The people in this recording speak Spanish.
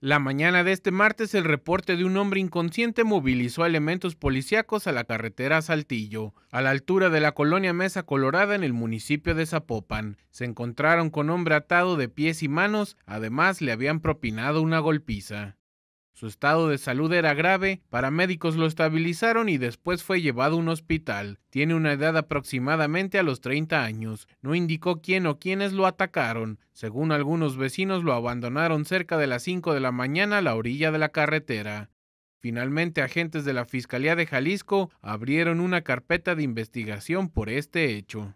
La mañana de este martes, el reporte de un hombre inconsciente movilizó elementos policíacos a la carretera Saltillo, a la altura de la colonia Mesa Colorada en el municipio de Zapopan. Se encontraron con hombre atado de pies y manos, además le habían propinado una golpiza. Su estado de salud era grave, paramédicos lo estabilizaron y después fue llevado a un hospital. Tiene una edad aproximadamente a los 30 años. No indicó quién o quiénes lo atacaron. Según algunos vecinos lo abandonaron cerca de las 5 de la mañana a la orilla de la carretera. Finalmente, agentes de la Fiscalía de Jalisco abrieron una carpeta de investigación por este hecho.